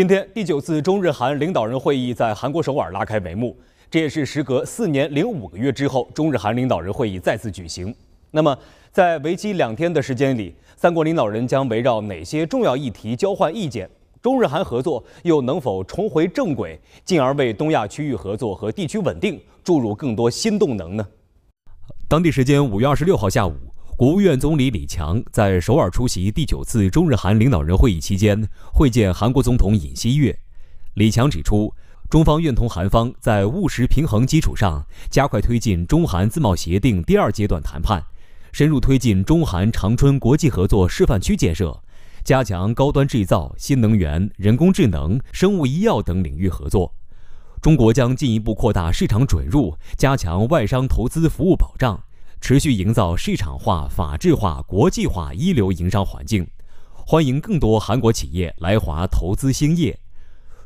今天，第九次中日韩领导人会议在韩国首尔拉开帷幕。这也是时隔四年零五个月之后，中日韩领导人会议再次举行。那么，在为期两天的时间里，三国领导人将围绕哪些重要议题交换意见？中日韩合作又能否重回正轨，进而为东亚区域合作和地区稳定注入更多新动能呢？当地时间五月二十六号下午。国务院总理李强在首尔出席第九次中日韩领导人会议期间会见韩国总统尹锡悦。李强指出，中方愿同韩方在务实平衡基础上，加快推进中韩自贸协定第二阶段谈判，深入推进中韩长春国际合作示范区建设，加强高端制造、新能源、人工智能、生物医药等领域合作。中国将进一步扩大市场准入，加强外商投资服务保障。持续营造市场化、法治化、国际化一流营商环境，欢迎更多韩国企业来华投资兴业。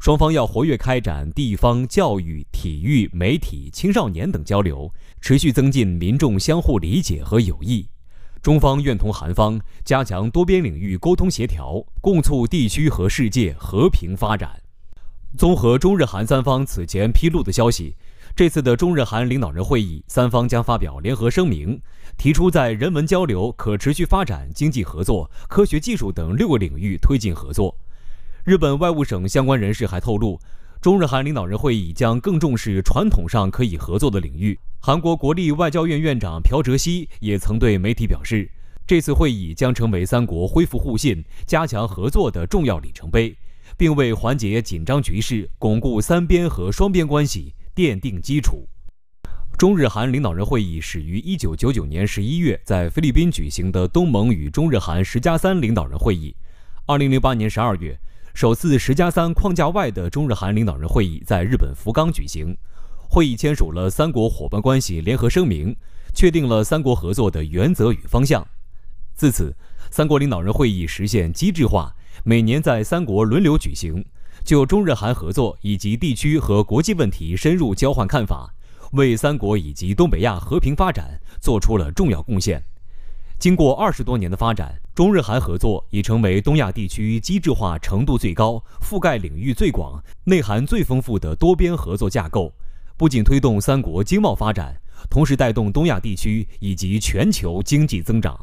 双方要活跃开展地方教育、体育、媒体、青少年等交流，持续增进民众相互理解和友谊。中方愿同韩方加强多边领域沟通协调，共促地区和世界和平发展。综合中日韩三方此前披露的消息。这次的中日韩领导人会议，三方将发表联合声明，提出在人文交流、可持续发展、经济合作、科学技术等六个领域推进合作。日本外务省相关人士还透露，中日韩领导人会议将更重视传统上可以合作的领域。韩国国立外交院院长朴哲熙也曾对媒体表示，这次会议将成为三国恢复互信、加强合作的重要里程碑，并为缓解紧张局势、巩固三边和双边关系。奠定基础。中日韩领导人会议始于1999年11月在菲律宾举行的东盟与中日韩十加三领导人会议。2008年12月，首次十加三框架外的中日韩领导人会议在日本福冈举行，会议签署了三国伙伴关系联合声明，确定了三国合作的原则与方向。自此，三国领导人会议实现机制化，每年在三国轮流举行。就中日韩合作以及地区和国际问题深入交换看法，为三国以及东北亚和平发展做出了重要贡献。经过二十多年的发展，中日韩合作已成为东亚地区机制化程度最高、覆盖领域最广、内涵最丰富的多边合作架构，不仅推动三国经贸发展，同时带动东亚地区以及全球经济增长。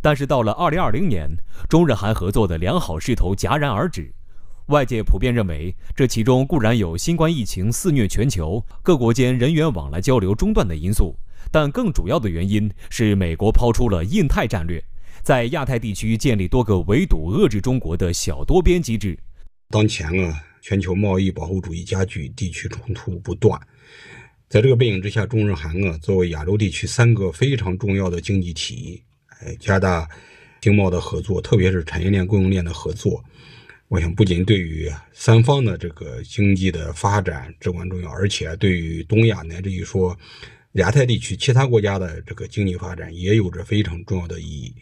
但是，到了二零二零年，中日韩合作的良好势头戛然而止。外界普遍认为，这其中固然有新冠疫情肆虐全球、各国间人员往来交流中断的因素，但更主要的原因是美国抛出了印太战略，在亚太地区建立多个围堵遏制中国的小多边机制。当前啊，全球贸易保护主义加剧，地区冲突不断，在这个背景之下，中日韩啊作为亚洲地区三个非常重要的经济体，哎，加大经贸的合作，特别是产业链供应链的合作。我想，不仅对于三方的这个经济的发展至关重要，而且对于东亚乃至于说，亚太地区其他国家的这个经济发展也有着非常重要的意义。